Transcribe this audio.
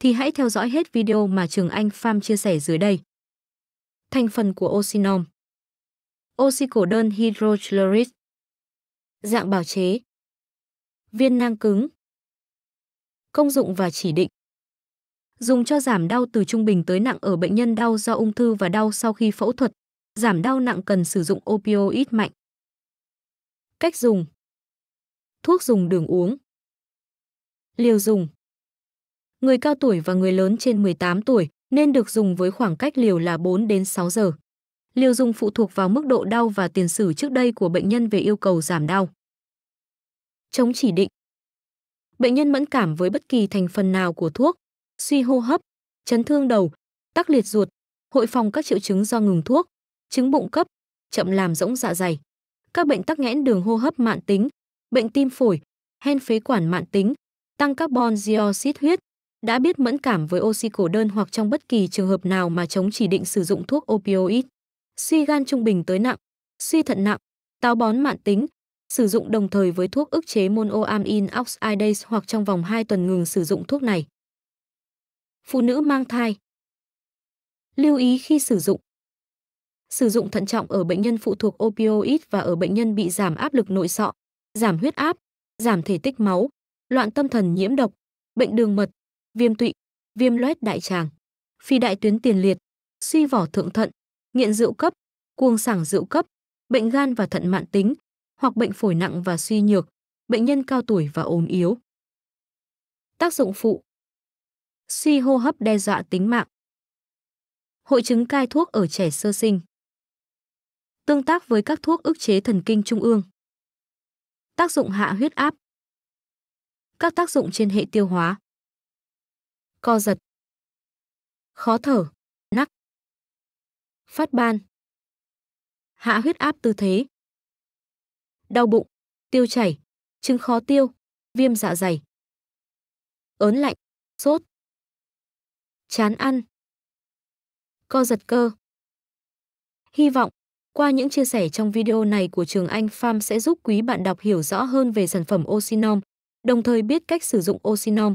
thì hãy theo dõi hết video mà Trường Anh Pham chia sẻ dưới đây. Thành phần của oxinom Oxy cổ đơn hydrochloric Dạng bào chế Viên nang cứng Công dụng và chỉ định Dùng cho giảm đau từ trung bình tới nặng ở bệnh nhân đau do ung thư và đau sau khi phẫu thuật. Giảm đau nặng cần sử dụng opioid mạnh. Cách dùng Thuốc dùng đường uống Liều dùng người cao tuổi và người lớn trên 18 tuổi nên được dùng với khoảng cách liều là 4 đến 6 giờ. Liều dùng phụ thuộc vào mức độ đau và tiền sử trước đây của bệnh nhân về yêu cầu giảm đau. Chống chỉ định Bệnh nhân mẫn cảm với bất kỳ thành phần nào của thuốc, suy hô hấp, chấn thương đầu, tắc liệt ruột, hội phòng các triệu chứng do ngừng thuốc, chứng bụng cấp, chậm làm rỗng dạ dày, các bệnh tắc nghẽn đường hô hấp mạn tính, bệnh tim phổi, hen phế quản mạn tính, tăng carbon dioxide huyết, đã biết mẫn cảm với oxy cổ đơn hoặc trong bất kỳ trường hợp nào mà chống chỉ định sử dụng thuốc opioid. Suy gan trung bình tới nặng, suy thận nặng, táo bón mạn tính, sử dụng đồng thời với thuốc ức chế monoamine oxidase hoặc trong vòng 2 tuần ngừng sử dụng thuốc này. Phụ nữ mang thai Lưu ý khi sử dụng Sử dụng thận trọng ở bệnh nhân phụ thuộc opioid và ở bệnh nhân bị giảm áp lực nội sọ, giảm huyết áp, giảm thể tích máu, loạn tâm thần nhiễm độc, bệnh đường mật, viêm tụy, viêm loét đại tràng, phi đại tuyến tiền liệt, suy vỏ thượng thận, nghiện rượu cấp, cuồng sảng rượu cấp, bệnh gan và thận mạn tính, hoặc bệnh phổi nặng và suy nhược, bệnh nhân cao tuổi và ốm yếu. Tác dụng phụ Suy hô hấp đe dọa tính mạng Hội chứng cai thuốc ở trẻ sơ sinh Tương tác với các thuốc ức chế thần kinh trung ương Tác dụng hạ huyết áp Các tác dụng trên hệ tiêu hóa co giật, khó thở, nắc, phát ban, hạ huyết áp tư thế, đau bụng, tiêu chảy, chứng khó tiêu, viêm dạ dày, ớn lạnh, sốt, chán ăn, co giật cơ. Hy vọng, qua những chia sẻ trong video này của Trường Anh Farm sẽ giúp quý bạn đọc hiểu rõ hơn về sản phẩm Osinom, đồng thời biết cách sử dụng Osinom